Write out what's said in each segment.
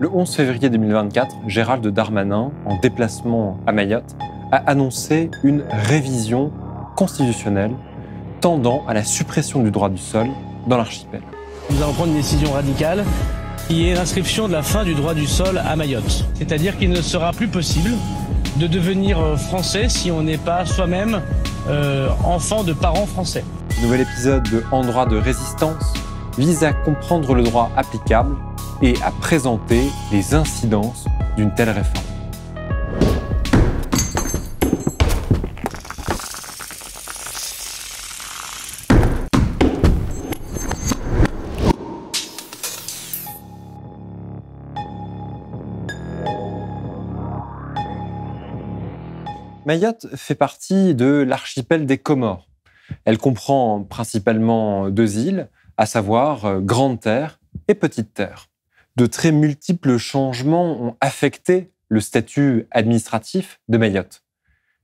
Le 11 février 2024, Gérald Darmanin, en déplacement à Mayotte, a annoncé une révision constitutionnelle tendant à la suppression du droit du sol dans l'archipel. Nous allons prendre une décision radicale qui est l'inscription de la fin du droit du sol à Mayotte. C'est-à-dire qu'il ne sera plus possible de devenir euh, français si on n'est pas soi-même euh, enfant de parents français. Nouvel épisode de En droit de résistance vise à comprendre le droit applicable et à présenter les incidences d'une telle réforme. Mayotte fait partie de l'archipel des Comores. Elle comprend principalement deux îles, à savoir euh, Grande Terre et Petite Terre de très multiples changements ont affecté le statut administratif de Mayotte.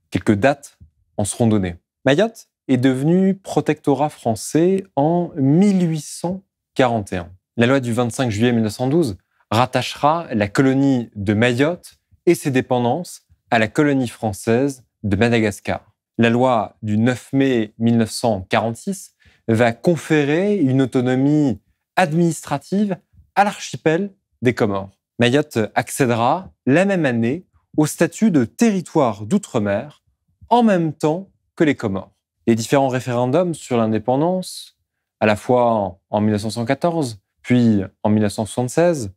Quelques dates en seront données. Mayotte est devenue protectorat français en 1841. La loi du 25 juillet 1912 rattachera la colonie de Mayotte et ses dépendances à la colonie française de Madagascar. La loi du 9 mai 1946 va conférer une autonomie administrative à l'archipel des Comores. Mayotte accédera la même année au statut de territoire d'outre-mer en même temps que les Comores. Les différents référendums sur l'indépendance, à la fois en 1914 puis en 1976,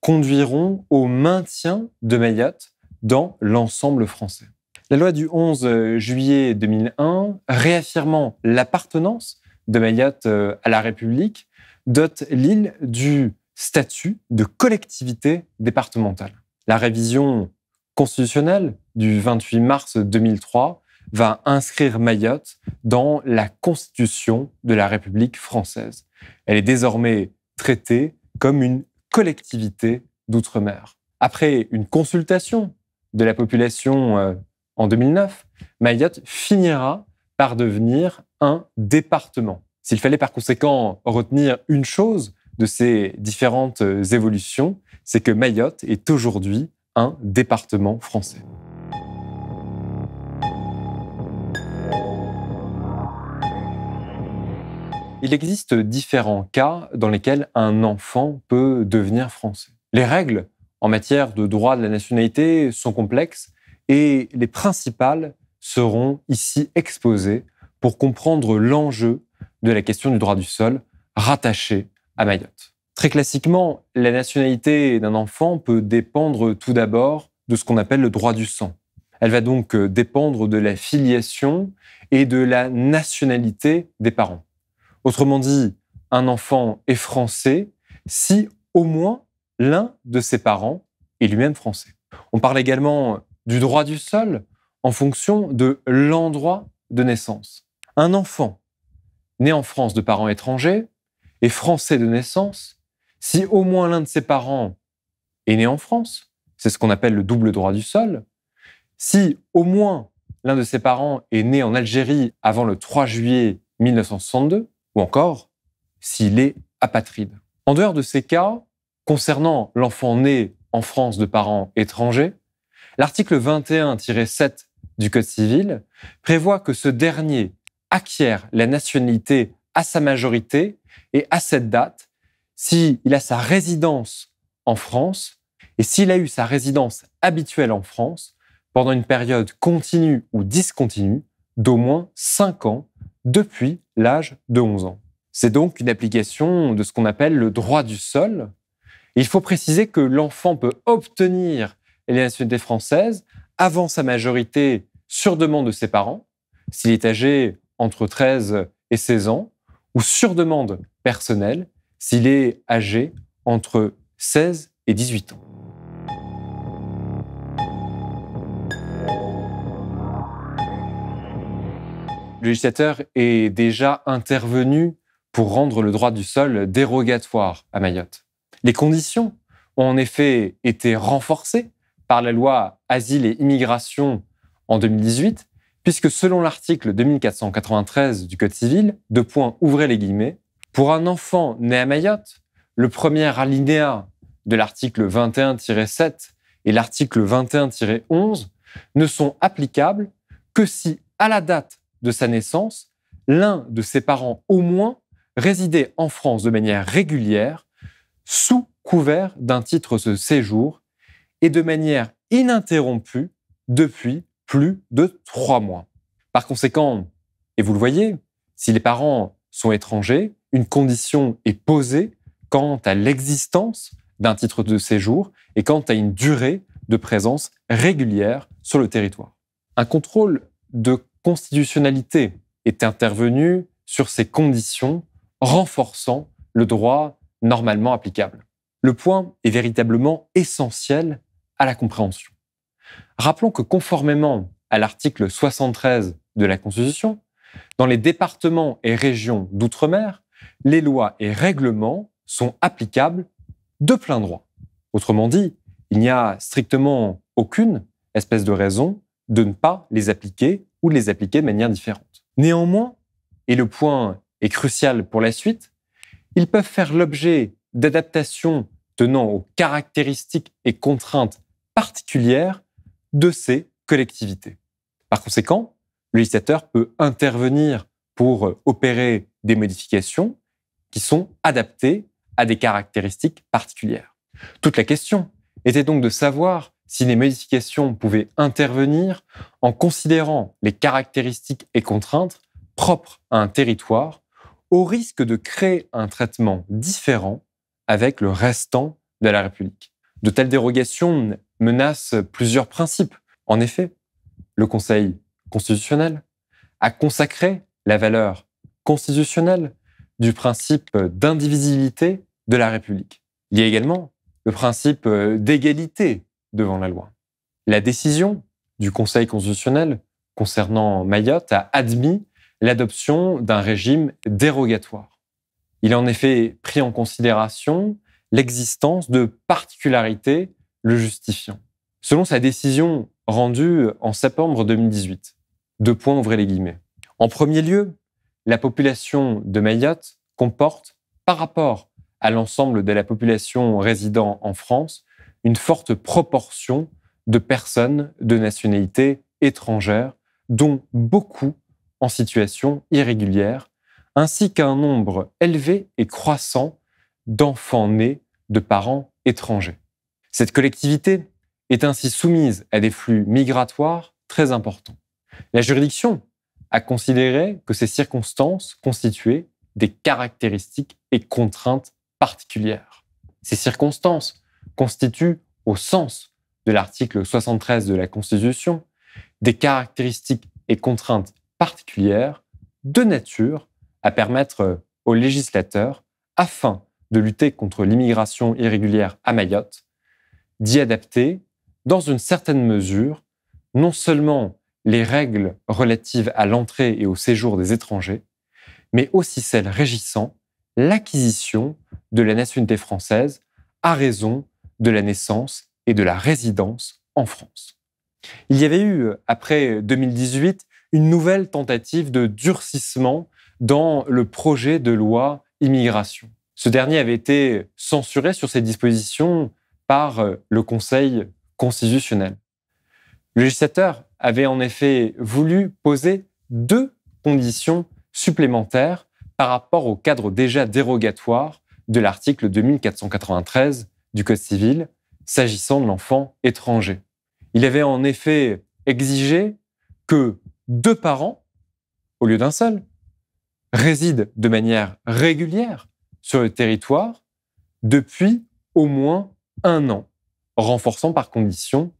conduiront au maintien de Mayotte dans l'ensemble français. La loi du 11 juillet 2001, réaffirmant l'appartenance de Mayotte euh, à la République, dote l'île du statut de collectivité départementale. La révision constitutionnelle du 28 mars 2003 va inscrire Mayotte dans la Constitution de la République française. Elle est désormais traitée comme une collectivité d'outre-mer. Après une consultation de la population euh, en 2009, Mayotte finira par devenir un département. S'il fallait par conséquent retenir une chose de ces différentes euh, évolutions, c'est que Mayotte est aujourd'hui un département français. Il existe différents cas dans lesquels un enfant peut devenir français. Les règles en matière de droit de la nationalité sont complexes et les principales seront ici exposées pour comprendre l'enjeu de la question du droit du sol rattaché à Mayotte. Très classiquement, la nationalité d'un enfant peut dépendre tout d'abord de ce qu'on appelle le droit du sang. Elle va donc euh, dépendre de la filiation et de la nationalité des parents. Autrement dit, un enfant est français si au moins l'un de ses parents est lui-même français. On parle également du droit du sol en fonction de l'endroit de naissance. Un enfant né en France de parents étrangers français de naissance, si au moins l'un de ses parents est né en France, c'est ce qu'on appelle le double droit du sol, si au moins l'un de ses parents est né en Algérie avant le 3 juillet 1962, ou encore s'il est apatride. En dehors de ces cas, concernant l'enfant né en France de parents étrangers, l'article 21-7 du Code civil prévoit que ce dernier acquiert la nationalité à sa majorité et à cette date, s'il a sa résidence en France et s'il a eu sa résidence habituelle en France pendant une période continue ou discontinue d'au moins 5 ans depuis l'âge de 11 ans. C'est donc une application de ce qu'on appelle le droit du sol. il faut préciser que l'enfant peut obtenir la nationalité française avant sa majorité sur demande de ses parents, s'il est âgé entre 13 et 16 ans, ou sur demande personnel s'il est âgé entre 16 et 18 ans. Le législateur est déjà intervenu pour rendre le droit du sol dérogatoire à Mayotte. Les conditions ont en effet été renforcées par la loi Asile et Immigration en 2018, puisque selon l'article 2493 du Code civil, de points ouvrez les guillemets, pour un enfant né à Mayotte, le premier alinéa de l'article 21-7 et l'article 21-11 ne sont applicables que si, à la date de sa naissance, l'un de ses parents au moins résidait en France de manière régulière, sous couvert d'un titre de séjour, et de manière ininterrompue depuis plus de trois mois. Par conséquent, et vous le voyez, si les parents sont étrangers, une condition est posée quant à l'existence d'un titre de séjour et quant à une durée de présence régulière sur le territoire. Un contrôle de constitutionnalité est intervenu sur ces conditions, renforçant le droit normalement applicable. Le point est véritablement essentiel à la compréhension. Rappelons que conformément à l'article 73 de la Constitution, dans les départements et régions d'outre-mer, les lois et règlements sont applicables de plein droit. Autrement dit, il n'y a strictement aucune espèce de raison de ne pas les appliquer ou de les appliquer de manière différente. Néanmoins, et le point est crucial pour la suite, ils peuvent faire l'objet d'adaptations tenant aux caractéristiques et contraintes particulières de ces collectivités. Par conséquent, le législateur peut intervenir pour opérer des modifications qui sont adaptées à des caractéristiques particulières. Toute la question était donc de savoir si les modifications pouvaient intervenir en considérant les caractéristiques et contraintes propres à un territoire au risque de créer un traitement différent avec le restant de la République. De telles dérogations menacent plusieurs principes. En effet, le Conseil constitutionnel a consacré la valeur constitutionnel du principe euh, d'indivisibilité de la République. Il y a également le principe euh, d'égalité devant la loi. La décision du Conseil constitutionnel concernant Mayotte a admis l'adoption d'un régime dérogatoire. Il a en effet pris en considération l'existence de particularités le justifiant. Selon sa décision rendue en septembre 2018, deux points ouvrent les guillemets. En premier lieu, la population de Mayotte comporte, par rapport à l'ensemble de la population résidant en France, une forte proportion de personnes de nationalité étrangère, dont beaucoup en situation irrégulière, ainsi qu'un nombre élevé et croissant d'enfants nés de parents étrangers. Cette collectivité est ainsi soumise à des flux migratoires très importants. La juridiction à considérer que ces circonstances constituaient des caractéristiques et contraintes particulières. Ces circonstances constituent, au sens de l'article 73 de la Constitution, des caractéristiques et contraintes particulières de nature à permettre aux législateurs, afin de lutter contre l'immigration irrégulière à Mayotte, d'y adapter, dans une certaine mesure, non seulement les règles relatives à l'entrée et au séjour des étrangers, mais aussi celles régissant l'acquisition de la nationalité française à raison de la naissance et de la résidence en France. Il y avait eu, après 2018, une nouvelle tentative de durcissement dans le projet de loi immigration. Ce dernier avait été censuré sur ses dispositions par le Conseil constitutionnel. Le législateur avait en effet voulu poser deux conditions supplémentaires par rapport au cadre déjà dérogatoire de l'article 2493 du Code civil s'agissant de l'enfant étranger. Il avait en effet exigé que deux parents, au lieu d'un seul, résident de manière régulière sur le territoire depuis au moins un an, renforçant par condition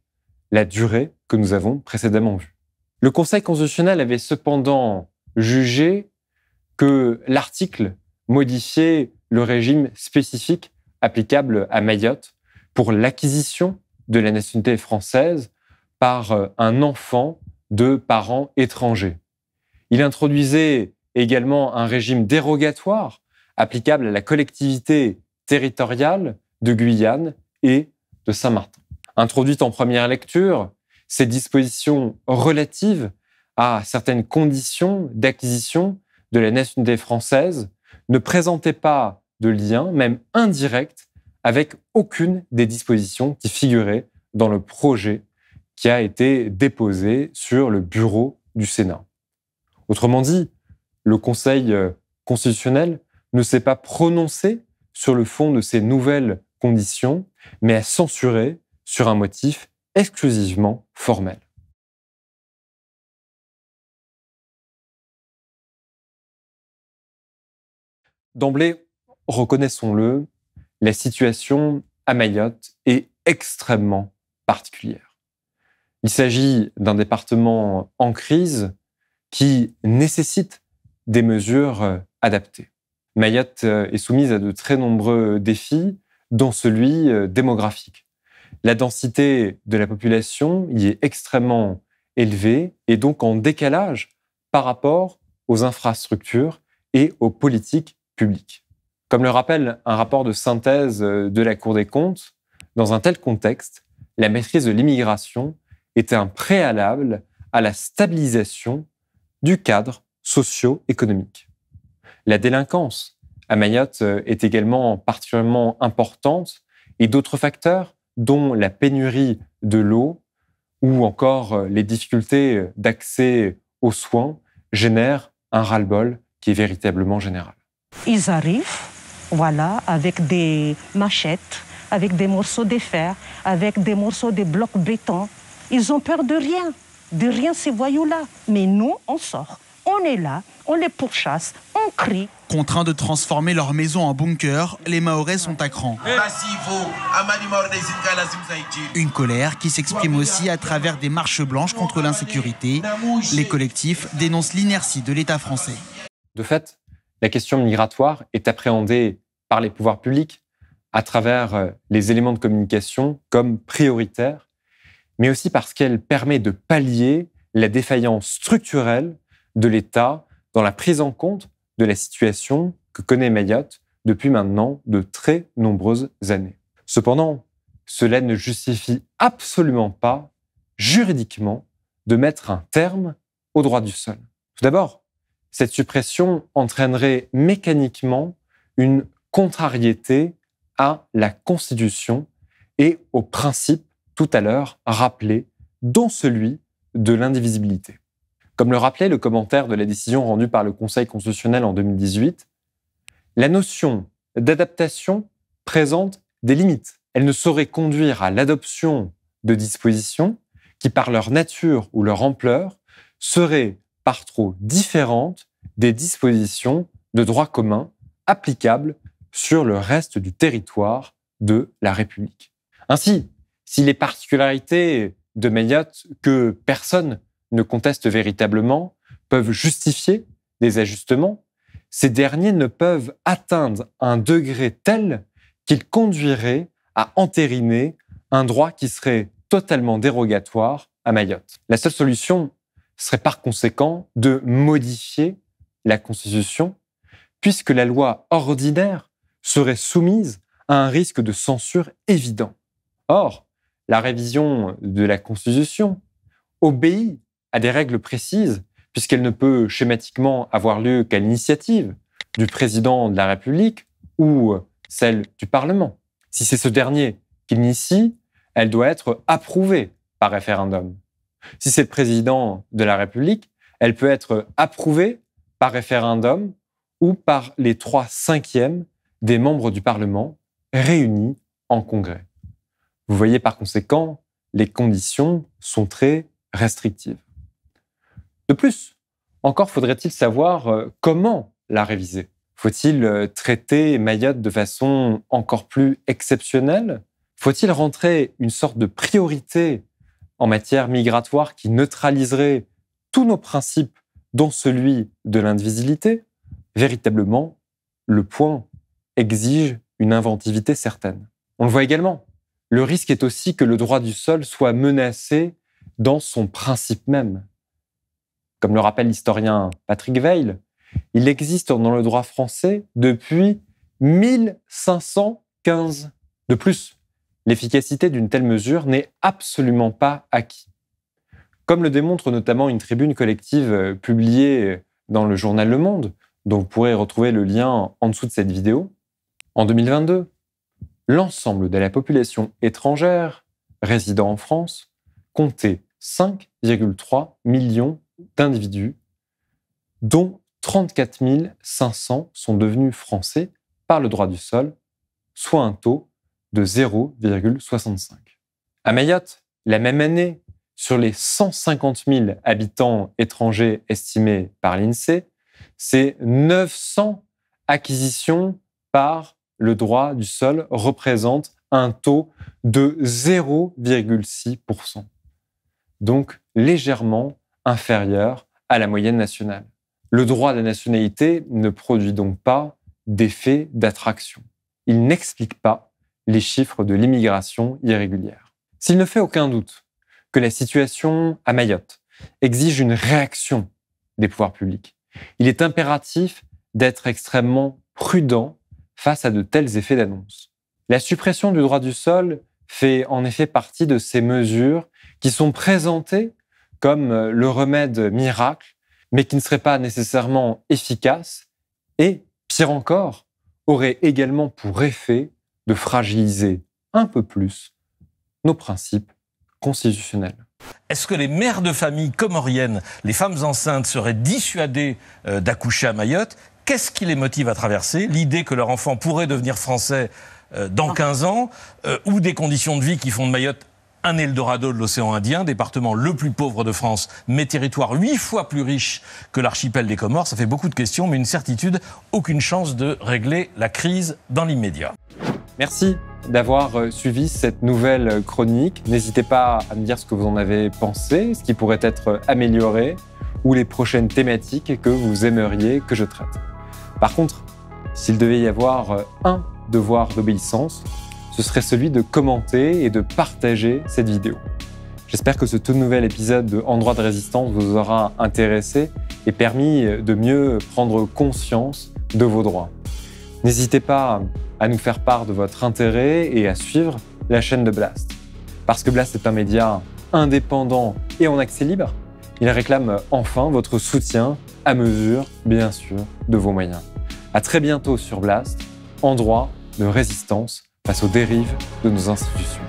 la durée que nous avons précédemment vue. Le Conseil constitutionnel avait cependant jugé que l'article modifiait le régime spécifique applicable à Mayotte pour l'acquisition de la nationalité française par euh, un enfant de parents étrangers. Il introduisait également un régime dérogatoire applicable à la collectivité territoriale de Guyane et de Saint-Martin. Introduite en première lecture, ces dispositions relatives à certaines conditions d'acquisition de la nationalité française ne présentaient pas de lien, même indirect, avec aucune des dispositions qui figuraient dans le projet qui a été déposé sur le bureau du Sénat. Autrement dit, le Conseil euh, constitutionnel ne s'est pas prononcé sur le fond de ces nouvelles conditions, mais a censuré sur un motif exclusivement formel. D'emblée, reconnaissons-le, la situation à Mayotte est extrêmement particulière. Il s'agit d'un département en crise qui nécessite des mesures euh, adaptées. Mayotte euh, est soumise à de très nombreux défis, dont celui euh, démographique la densité de la population y est extrêmement élevée et donc en décalage par rapport aux infrastructures et aux politiques publiques. Comme le rappelle un rapport de synthèse de la Cour des comptes, dans un tel contexte, la maîtrise de l'immigration est un préalable à la stabilisation du cadre socio-économique. La délinquance à Mayotte est également particulièrement importante et d'autres facteurs dont la pénurie de l'eau ou encore euh, les difficultés euh, d'accès aux soins génèrent un ras-le-bol qui est véritablement général. Ils arrivent, voilà, avec des machettes, avec des morceaux de fer, avec des morceaux de blocs béton. Ils ont peur de rien, de rien ces voyous-là. Mais nous, on sort on est là, on les pourchasse, on crie. Contraints de transformer leur maison en bunker, les Maorais sont à cran. Eh. Une colère qui s'exprime aussi à travers des marches blanches contre l'insécurité. Les collectifs dénoncent l'inertie de l'État français. De fait, la question migratoire est appréhendée par les pouvoirs publics à travers euh, les éléments de communication comme prioritaire, mais aussi parce qu'elle permet de pallier la défaillance structurelle de l'État dans la prise en compte de la situation que connaît Mayotte depuis maintenant de très nombreuses années. Cependant, cela ne justifie absolument pas, juridiquement, de mettre un terme au droit du sol. Tout d'abord, cette suppression entraînerait mécaniquement une contrariété à la Constitution et au principe tout à l'heure rappelé, dont celui de l'indivisibilité. Comme le rappelait le commentaire de la décision rendue par le Conseil constitutionnel en 2018, la notion d'adaptation présente des limites. Elle ne saurait conduire à l'adoption de dispositions qui, par leur nature ou leur ampleur, seraient par trop différentes des dispositions de droit commun applicables sur le reste du territoire de la République. Ainsi, si les particularités de Mayotte que personne ne contestent véritablement peuvent justifier des ajustements, ces derniers ne peuvent atteindre un degré tel qu'ils conduiraient à entériner un droit qui serait totalement dérogatoire à Mayotte. La seule solution serait par conséquent de modifier la Constitution, puisque la loi ordinaire serait soumise à un risque de censure évident. Or, la révision de la Constitution obéit à des règles précises, puisqu'elle ne peut schématiquement avoir lieu qu'à l'initiative du président de la République ou euh, celle du Parlement. Si c'est ce dernier qui l'initie, elle doit être approuvée par référendum. Si c'est le président de la République, elle peut être approuvée par référendum ou par les trois cinquièmes des membres du Parlement réunis en Congrès. Vous voyez par conséquent, les conditions sont très restrictives. De plus, encore faudrait-il savoir euh, comment la réviser. Faut-il euh, traiter Mayotte de façon encore plus exceptionnelle Faut-il rentrer une sorte de priorité en matière migratoire qui neutraliserait tous nos principes, dont celui de l'indivisibilité Véritablement, le point exige une inventivité certaine. On le voit également. Le risque est aussi que le droit du sol soit menacé dans son principe même. Comme le rappelle l'historien Patrick Veil, il existe dans le droit français depuis 1515. De plus, l'efficacité d'une telle mesure n'est absolument pas acquise. Comme le démontre notamment une tribune collective euh, publiée dans le journal Le Monde, dont vous pourrez retrouver le lien en dessous de cette vidéo, en 2022, l'ensemble de la population étrangère résidant en France comptait 5,3 millions d'individus, dont 34 500 sont devenus français par le droit du sol, soit un taux de 0,65. À Mayotte, la même année, sur les 150 000 habitants étrangers estimés par l'INSEE, ces 900 acquisitions par le droit du sol représentent un taux de 0,6%. Donc légèrement inférieure à la moyenne nationale. Le droit de la nationalité ne produit donc pas d'effet d'attraction. Il n'explique pas les chiffres de l'immigration irrégulière. S'il ne fait aucun doute que la situation à Mayotte exige une réaction des pouvoirs publics, il est impératif d'être extrêmement prudent face à de tels effets d'annonce. La suppression du droit du sol fait en effet partie de ces mesures qui sont présentées comme euh, le remède miracle, mais qui ne serait pas nécessairement efficace et, pire encore, aurait également pour effet de fragiliser un peu plus nos principes constitutionnels. Est-ce que les mères de famille comoriennes, les femmes enceintes, seraient dissuadées euh, d'accoucher à Mayotte Qu'est-ce qui les motive à traverser L'idée que leur enfant pourrait devenir français euh, dans 15 ans, ou des conditions de vie qui font de Mayotte un Eldorado de l'océan Indien, département le plus pauvre de France, mais territoire huit fois plus riche que l'archipel des Comores. Ça fait beaucoup de questions, mais une certitude, aucune chance de régler la crise dans l'immédiat. Merci d'avoir euh, suivi cette nouvelle chronique. N'hésitez pas à me dire ce que vous en avez pensé, ce qui pourrait être amélioré, ou les prochaines thématiques que vous aimeriez que je traite. Par contre, s'il devait y avoir euh, un devoir d'obéissance, ce serait celui de commenter et de partager cette vidéo. J'espère que ce tout nouvel épisode de Endroits de résistance vous aura intéressé et permis de mieux prendre conscience de vos droits. N'hésitez pas à nous faire part de votre intérêt et à suivre la chaîne de Blast. Parce que Blast est un média indépendant et en accès libre, il réclame enfin votre soutien à mesure, bien sûr, de vos moyens. À très bientôt sur Blast, Endroits de résistance face aux dérives de nos institutions.